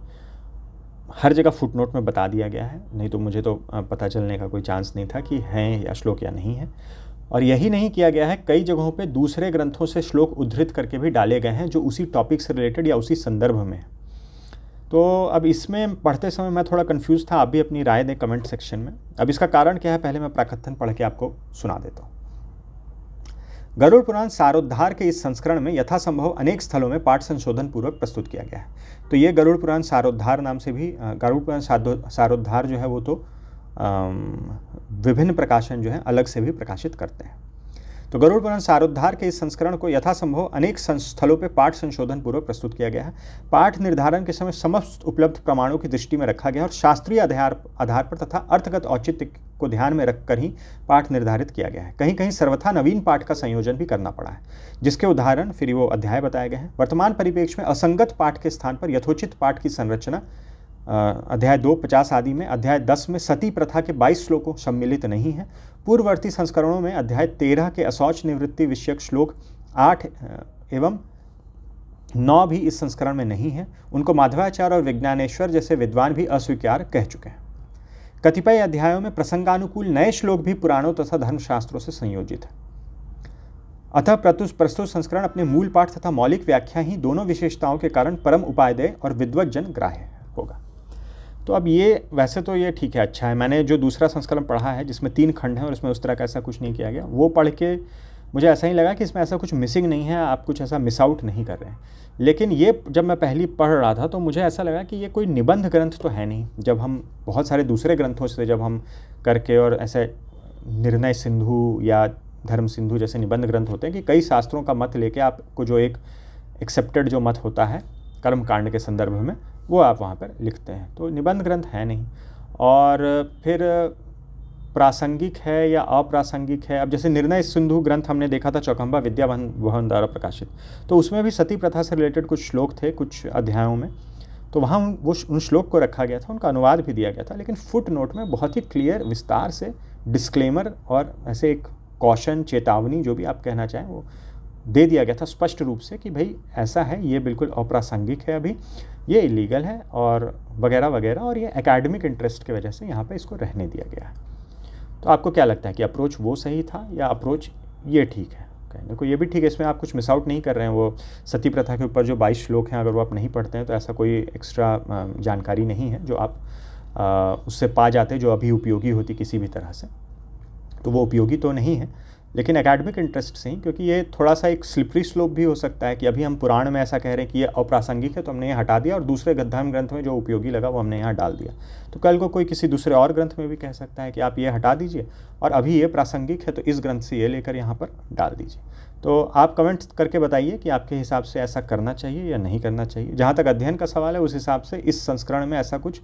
हर जगह फुटनोट में बता दिया गया है नहीं तो मुझे तो पता चलने का कोई चांस नहीं था कि हैं या श्लोक या नहीं है और यही नहीं किया गया है कई जगहों पे दूसरे ग्रंथों से श्लोक उद्धृत करके भी डाले गए हैं जो उसी टॉपिक से रिलेटेड या उसी संदर्भ में है तो अब इसमें पढ़ते समय मैं थोड़ा कन्फ्यूज़ था आप भी अपनी राय दें कमेंट सेक्शन में अब इसका कारण क्या है पहले मैं प्राकथन पढ़ के आपको सुना देता हूँ गरुड़ पुराण सारोद्धार के इस संस्करण में यथासंभव अनेक स्थलों में पाठ संशोधन पूर्वक प्रस्तुत किया गया है तो ये गरुड़ पुराण सारोद्धार नाम से भी गरुड़ पुराण सारोद्धार जो है वो तो विभिन्न प्रकाशन जो है अलग से भी प्रकाशित करते हैं तो गरुड़ पुराण सारोद्धार के इस संस्करण को यथासंभव अनेक स्थलों पर पाठ संशोधन पूर्वक प्रस्तुत किया गया है पाठ निर्धारण के समय समस्त उपलब्ध प्रमाणों की दृष्टि में रखा गया और शास्त्रीय आधार आधार पर तथा अर्थगत औचित्य को ध्यान में रखकर ही पाठ निर्धारित किया गया है कहीं कहीं सर्वथा नवीन पाठ का संयोजन भी करना पड़ा है जिसके उदाहरण फिर वो अध्याय बताए गए हैं वर्तमान परिपेक्ष में असंगत पाठ के स्थान पर यथोचित पाठ की संरचना अध्याय दो पचास आदि में अध्याय दस में सती प्रथा के बाईस श्लोकों सम्मिलित नहीं हैं पूर्ववर्ती संस्करणों में अध्याय तेरह के असौच निवृत्ति विषयक श्लोक आठ एवं नौ भी इस संस्करण में नहीं है उनको माधवाचार्य और विज्ञानेश्वर जैसे विद्वान भी अस्वीकार कह चुके हैं कतिपय अध्यायों में प्रसंगानुकूल नए श्लोक भी पुराणों तथा धर्मशास्त्रों से संयोजित है अतः प्रतुष प्रस्तुत संस्करण अपने मूल पाठ तथा मौलिक व्याख्या ही दोनों विशेषताओं के कारण परम उपायदेय और विद्वज्जन ग्राह्य होगा तो अब ये वैसे तो ये ठीक है अच्छा है मैंने जो दूसरा संस्करण पढ़ा है जिसमें तीन खंड हैं और उसमें उस तरह का ऐसा कुछ नहीं किया गया वो पढ़ के मुझे ऐसा ही लगा कि इसमें ऐसा कुछ मिसिंग नहीं है आप कुछ ऐसा मिस आउट नहीं कर रहे हैं लेकिन ये जब मैं पहली पढ़ रहा था तो मुझे ऐसा लगा कि ये कोई निबंध ग्रंथ तो है नहीं जब हम बहुत सारे दूसरे ग्रंथों से जब हम करके और ऐसे निर्णय सिंधु या धर्म सिंधु जैसे निबंध ग्रंथ होते हैं कि कई शास्त्रों का मत लेके आपको जो एक एक्सेप्टेड जो मत होता है कर्मकांड के संदर्भ में वो आप वहाँ पर लिखते हैं तो निबंध ग्रंथ है नहीं और फिर प्रासंगिक है या अप्रासंगिक है अब जैसे निर्णय सिंधु ग्रंथ हमने देखा था चौखंबा विद्या भवन द्वारा प्रकाशित तो उसमें भी सती प्रथा से रिलेटेड कुछ श्लोक थे कुछ अध्यायों में तो वहाँ उन वो उन श्लोक को रखा गया था उनका अनुवाद भी दिया गया था लेकिन फुट नोट में बहुत ही क्लियर विस्तार से डिस्क्लेमर और ऐसे एक कौशन चेतावनी जो भी आप कहना चाहें वो दे दिया गया था स्पष्ट रूप से कि भाई ऐसा है ये बिल्कुल अप्रासंगिक है अभी ये इलीगल है और वगैरह वगैरह और ये एकेडमिक इंटरेस्ट की वजह से यहाँ पे इसको रहने दिया गया है तो आपको क्या लगता है कि अप्रोच वो सही था या अप्रोच ये ठीक है कहने को ये भी ठीक है इसमें आप कुछ मिस आउट नहीं कर रहे हैं वो सती प्रथा के ऊपर जो बाईस श्लोक हैं अगर वो आप नहीं पढ़ते हैं तो ऐसा कोई एक्स्ट्रा जानकारी नहीं है जो आप उससे पा जाते जो अभी उपयोगी होती किसी भी तरह से तो वो उपयोगी तो नहीं है लेकिन एकेडमिक इंटरेस्ट से ही क्योंकि ये थोड़ा सा एक स्लिपरी स्लोप भी हो सकता है कि अभी हम पुराण में ऐसा कह रहे हैं कि ये अप्रासंगिक है तो हमने ये हटा दिया और दूसरे गद्धाम ग्रंथ में जो उपयोगी लगा वो हमने यहाँ डाल दिया तो कल को कोई किसी दूसरे और ग्रंथ में भी कह सकता है कि आप ये हटा दीजिए और अभी ये प्रासंगिक है तो इस ग्रंथ से ये लेकर यहाँ पर डाल दीजिए तो आप कमेंट करके बताइए कि आपके हिसाब से ऐसा करना चाहिए या नहीं करना चाहिए जहाँ तक अध्ययन का सवाल है उस हिसाब से इस संस्करण में ऐसा कुछ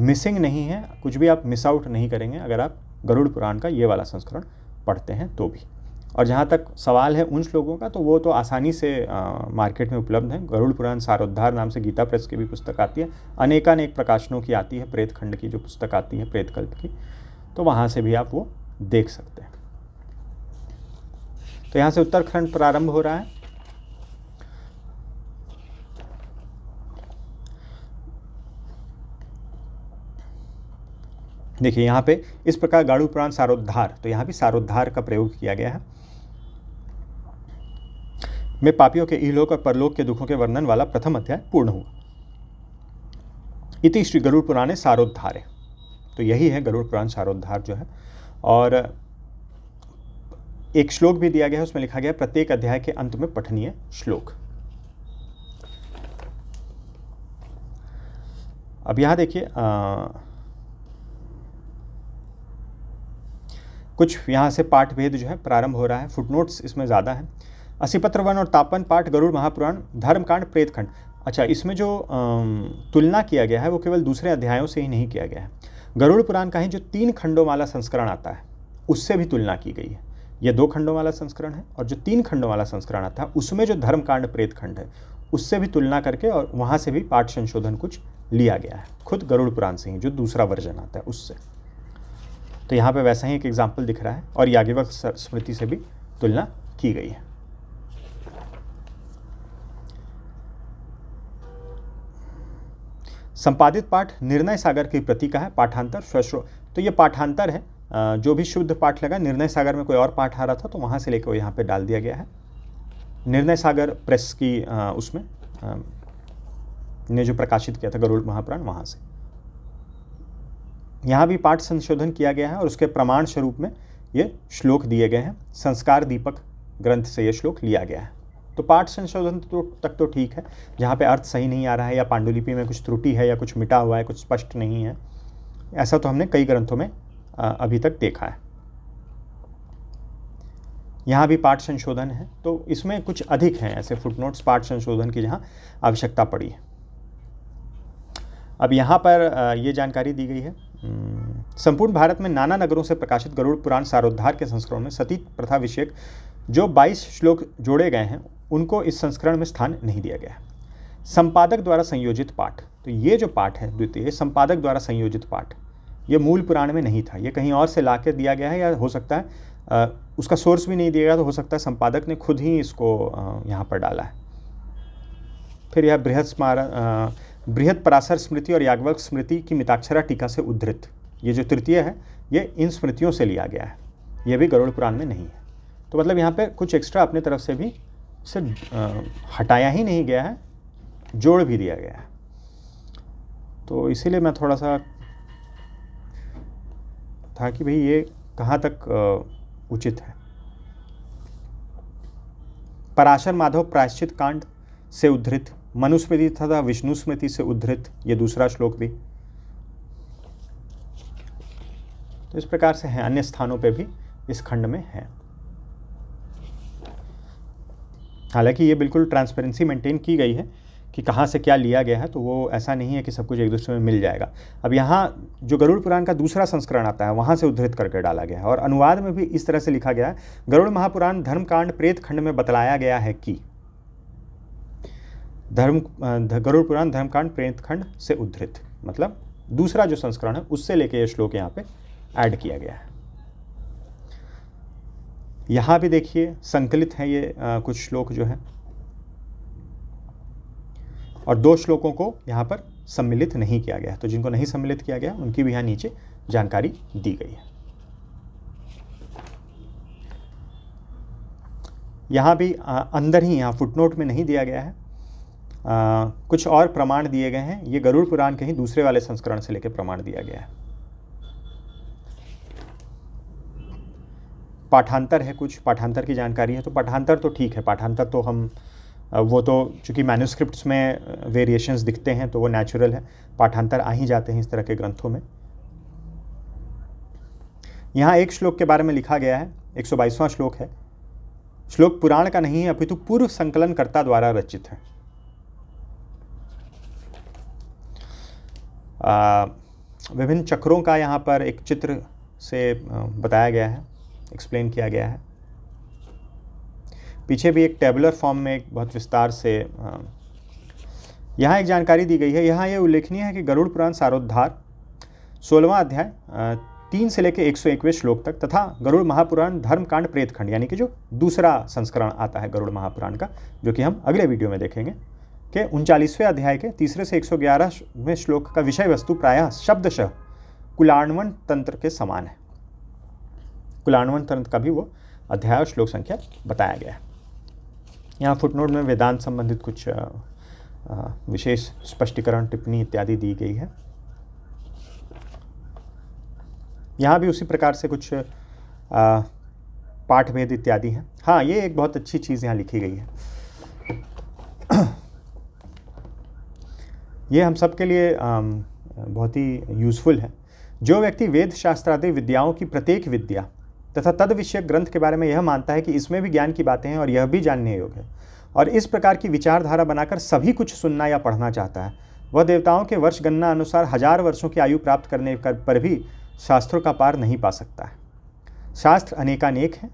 मिसिंग नहीं है कुछ भी आप मिस आउट नहीं करेंगे अगर आप गरुड़ पुराण का ये वाला संस्करण पढ़ते हैं तो भी और जहाँ तक सवाल है उन श्लोकों का तो वो तो आसानी से आ, मार्केट में उपलब्ध हैं गरुड़ पुराण सारोद्धार नाम से गीता प्रेस की भी पुस्तक आती है अनेकानेक प्रकाशनों की आती है प्रेत खंड की जो पुस्तक आती है प्रेतकल्प की तो वहाँ से भी आप वो देख सकते हैं तो यहाँ से उत्तरखंड प्रारंभ हो रहा है देखिए यहाँ पे इस प्रकार गाड़ू पुराण सारोद्धार तो यहाँ भी सारोद्धार का प्रयोग किया गया है मैं पापियों के इलोक और परलोक के दुखों के वर्णन वाला प्रथम अध्याय पूर्ण हुआ इति श्री गरुड़ पुराणे सारोद्धार है तो यही है गरुड़ पुराण सारोद्धार जो है और एक श्लोक भी दिया गया है उसमें लिखा गया प्रत्येक अध्याय के अंत में पठनीय श्लोक अब यहां देखिए कुछ यहाँ से पाठ भेद जो है प्रारंभ हो रहा है फुटनोट्स इसमें ज़्यादा है असीपत्र वन और तापन पाठ गरुड़ महापुराण धर्मकांड प्रेतखंड अच्छा इसमें जो तुलना किया गया है वो केवल दूसरे अध्यायों से ही नहीं किया गया है गरुड़ पुराण का ही जो तीन खंडों वाला संस्करण आता है उससे भी तुलना की गई है यह दो खंडों वाला संस्करण है और जो तीन खंडों वाला संस्करण आता है उसमें जो धर्मकांड प्रेत खंड है उससे भी तुलना करके और वहाँ से भी पाठ संशोधन कुछ लिया गया है खुद गरुड़ पुराण से ही जो दूसरा वर्जन आता है उससे तो यहाँ पे वैसा ही एक एग्जाम्पल दिख रहा है और याज्ञवक स्मृति से भी तुलना की गई है संपादित पाठ निर्णय सागर की प्रति का है पाठांतर स्वश्रो तो ये पाठांतर है जो भी शुद्ध पाठ लगा निर्णय सागर में कोई और पाठ आ रहा था तो वहाँ से लेकर यहाँ पे डाल दिया गया है निर्णय सागर प्रेस की उसमें ने जो प्रकाशित किया था गरुड़ महाप्राण वहाँ से यहाँ भी पाठ संशोधन किया गया है और उसके प्रमाण स्वरूप में ये श्लोक दिए गए हैं संस्कार दीपक ग्रंथ से ये श्लोक लिया गया है तो पाठ संशोधन तो तक तो ठीक है जहाँ पे अर्थ सही नहीं आ रहा है या पांडुलिपि में कुछ त्रुटि है या कुछ मिटा हुआ है कुछ स्पष्ट नहीं है ऐसा तो हमने कई ग्रंथों में अभी तक देखा है यहाँ भी पाठ संशोधन है तो इसमें कुछ अधिक हैं ऐसे फुटनोट्स पाठ संशोधन की जहाँ आवश्यकता पड़ी है अब यहाँ पर ये जानकारी दी गई है संपूर्ण भारत में नाना नगरों से प्रकाशित गरुड़ पुराण सारोद्धार के संस्करण में सती प्रथा विषयक जो 22 श्लोक जोड़े गए हैं उनको इस संस्करण में स्थान नहीं दिया गया संपादक द्वारा संयोजित पाठ तो ये जो पाठ है द्वितीय संपादक द्वारा संयोजित पाठ ये मूल पुराण में नहीं था ये कहीं और से ला दिया गया है या हो सकता है आ, उसका सोर्स भी नहीं दिया गया तो हो सकता है संपादक ने खुद ही इसको यहाँ पर डाला है फिर यह बृहस्मार बृहद पराशर स्मृति और याज्ञवल्क स्मृति की मिताक्षरा टीका से उद्धृत ये जो तृतीय है ये इन स्मृतियों से लिया गया है ये भी गरुड़ पुराण में नहीं है तो मतलब यहाँ पे कुछ एक्स्ट्रा अपने तरफ से भी सिर्फ हटाया ही नहीं गया है जोड़ भी दिया गया है तो इसीलिए मैं थोड़ा सा था कि भाई ये कहाँ तक उचित है पराशर माधव प्रायश्चित कांड से उद्धृत मनुस्मृति तथा विष्णु स्मृति से उद्धृत ये दूसरा श्लोक भी तो इस प्रकार से हैं अन्य स्थानों पे भी इस खंड में है हालांकि ये बिल्कुल ट्रांसपेरेंसी मेंटेन की गई है कि कहाँ से क्या लिया गया है तो वो ऐसा नहीं है कि सब कुछ एक दूसरे में मिल जाएगा अब यहाँ जो गरुड़ पुराण का दूसरा संस्करण आता है वहाँ से उद्धृत करके डाला गया है और अनुवाद में भी इस तरह से लिखा गया है गरुड़ महापुराण धर्मकांड प्रेत खंड में बतलाया गया है कि धर्म गरुड़ पुराण धर्मकांड प्रेत खंड से उद्धृत मतलब दूसरा जो संस्करण है उससे लेके ये श्लोक यहाँ पे ऐड किया गया है यहाँ भी देखिए संकलित है ये आ, कुछ श्लोक जो है और दो श्लोकों को यहाँ पर सम्मिलित नहीं किया गया तो जिनको नहीं सम्मिलित किया गया उनकी भी यहाँ नीचे जानकारी दी गई है यहाँ भी आ, अंदर ही यहाँ फुटनोट में नहीं दिया गया है आ, कुछ और प्रमाण दिए गए हैं ये गरुड़ पुराण के ही दूसरे वाले संस्करण से लेकर प्रमाण दिया गया है पाठांतर है कुछ पाठांतर की जानकारी है तो पाठांतर तो ठीक है पाठांतर तो हम वो तो चूँकि मैन्यूस्क्रिप्ट में वेरिएशंस दिखते हैं तो वो नेचुरल है पाठांतर आ ही जाते हैं इस तरह के ग्रंथों में यहाँ एक श्लोक के बारे में लिखा गया है एक श्लोक है श्लोक पुराण का नहीं है अपितु पूर्व संकलनकर्ता द्वारा रचित है विभिन्न चक्रों का यहाँ पर एक चित्र से बताया गया है एक्सप्लेन किया गया है पीछे भी एक टेबुलर फॉर्म में एक बहुत विस्तार से यहाँ एक जानकारी दी गई है यहाँ ये यह उल्लेखनीय है कि गरुड़ पुराण सारोद्धार सोलवा अध्याय तीन से लेकर एक सौ एकवें श्लोक तक तथा गरुड़ महापुराण धर्मकांड प्रेतखंड यानी कि जो दूसरा संस्करण आता है गरुड़ महापुराण का जो कि हम अगले वीडियो में देखेंगे के उनचालीसवें अध्याय के तीसरे से सौ ग्यारहवें श्लोक का विषय वस्तु प्रायः शब्दशः कुलाणवन तंत्र के समान है कुलाणवन तंत्र का भी वो अध्याय और श्लोक संख्या बताया गया है यहाँ फुटनोट में वेदांत संबंधित कुछ विशेष स्पष्टीकरण टिप्पणी इत्यादि दी गई है यहाँ भी उसी प्रकार से कुछ पाठभेद इत्यादि हैं हाँ ये एक बहुत अच्छी चीज़ यहाँ लिखी गई है ये हम सब के लिए बहुत ही यूज़फुल है जो व्यक्ति वेद शास्त्र आदि विद्याओं की प्रत्येक विद्या तथा तद विषय ग्रंथ के बारे में यह मानता है कि इसमें भी ज्ञान की बातें हैं और यह भी जानने योग्य है और इस प्रकार की विचारधारा बनाकर सभी कुछ सुनना या पढ़ना चाहता है वह देवताओं के वर्ष गणना अनुसार हजार वर्षों की आयु प्राप्त करने पर भी शास्त्रों का पार नहीं पा सकता है शास्त्र अनेकानेक हैं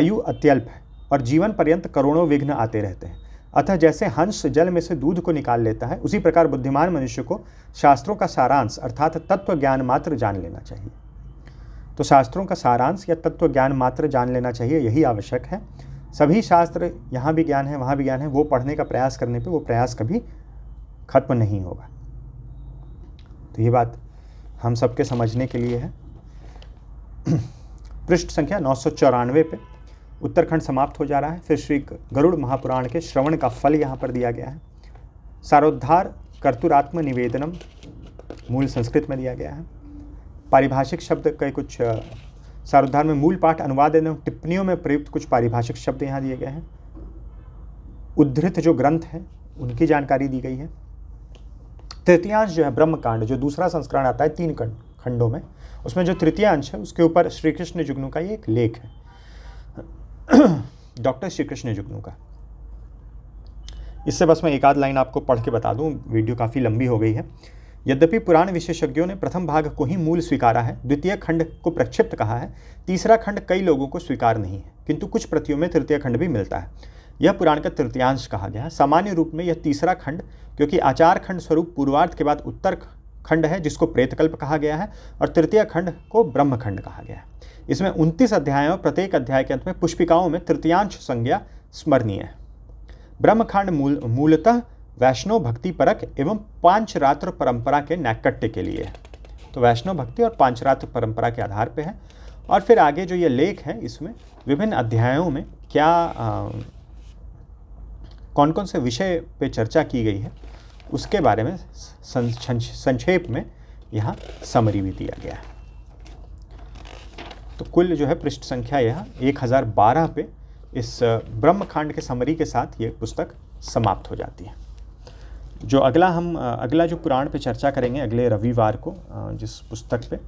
आयु अत्यल्प है और जीवन पर्यंत करोड़ों विघ्न आते रहते हैं अतः जैसे हंस जल में से दूध को निकाल लेता है उसी प्रकार बुद्धिमान मनुष्य को शास्त्रों का सारांश अर्थात तत्व ज्ञान मात्र जान लेना चाहिए तो शास्त्रों का सारांश या तत्व ज्ञान मात्र जान लेना चाहिए यही आवश्यक है सभी शास्त्र यहाँ भी ज्ञान है वहाँ भी ज्ञान है वो पढ़ने का प्रयास करने पर वो प्रयास कभी खत्म नहीं होगा तो ये बात हम सबके समझने के लिए है पृष्ठ संख्या नौ सौ चौरानवे पे उत्तरखंड समाप्त हो जा रहा है फिर श्री गरुड़ महापुराण के श्रवण का फल यहाँ पर दिया गया है सारोद्धार कर्तुरात्म निवेदनम मूल संस्कृत में दिया गया है पारिभाषिक शब्द के कुछ सारोद्धार में मूल पाठ अनुवाद एवं टिप्पणियों में प्रयुक्त कुछ पारिभाषिक शब्द यहाँ दिए गए हैं उद्धृत जो ग्रंथ हैं उनकी जानकारी दी गई है तृतीयांश जो है ब्रह्मकांड जो दूसरा संस्करण आता है तीन खंडों में उसमें जो तृतीयांश है उसके ऊपर श्री कृष्ण जुगनू का ये एक लेख है डॉक्टर श्री कृष्ण जुगनू का इससे बस मैं एक आध लाइन आपको पढ़ के बता दूं वीडियो काफ़ी लंबी हो गई है यद्यपि पुराण विशेषज्ञों ने प्रथम भाग को ही मूल स्वीकारा है द्वितीय खंड को प्रक्षिप्त कहा है तीसरा खंड कई लोगों को स्वीकार नहीं है किंतु कुछ प्रतियों में तृतीय खंड भी मिलता है यह पुराण का तृतीयांश कहा गया है सामान्य रूप में यह तीसरा खंड क्योंकि आचार खंड स्वरूप पूर्वार्ध के बाद उत्तर खंड है जिसको प्रेतकल्प कहा गया है और तृतीय खंड को ब्रह्मखंड कहा गया है इसमें उनतीस अध्यायों और प्रत्येक अध्याय के अंत में पुष्पिकाओं में तृतीयांश संज्ञा स्मरणीय है ब्रह्मखंड मूल मूलतः वैष्णव भक्ति परक एवं पांच रात्र परंपरा के नैकट्य के लिए है तो वैष्णव भक्ति और पांच रात्र परंपरा के आधार पर है और फिर आगे जो ये लेख है इसमें विभिन्न अध्यायों में क्या आ, कौन कौन से विषय पे चर्चा की गई है उसके बारे में संक्षेप में यहाँ समरी भी दिया गया है तो कुल जो है पृष्ठ संख्या यह 1012 पे इस ब्रह्मकांड के समरी के साथ ये पुस्तक समाप्त हो जाती है जो अगला हम अगला जो पुराण पे चर्चा करेंगे अगले रविवार को जिस पुस्तक पे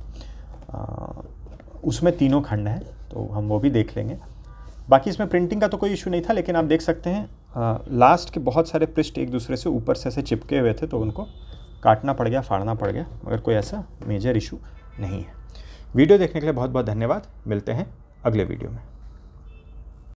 उसमें तीनों खंड हैं तो हम वो भी देख लेंगे बाकी इसमें प्रिंटिंग का तो कोई इशू नहीं था लेकिन आप देख सकते हैं लास्ट के बहुत सारे पृष्ठ एक दूसरे से ऊपर से ऐसे चिपके हुए थे तो उनको काटना पड़ गया फाड़ना पड़ गया मगर कोई ऐसा मेजर इशू नहीं है वीडियो देखने के लिए बहुत बहुत धन्यवाद मिलते हैं अगले वीडियो में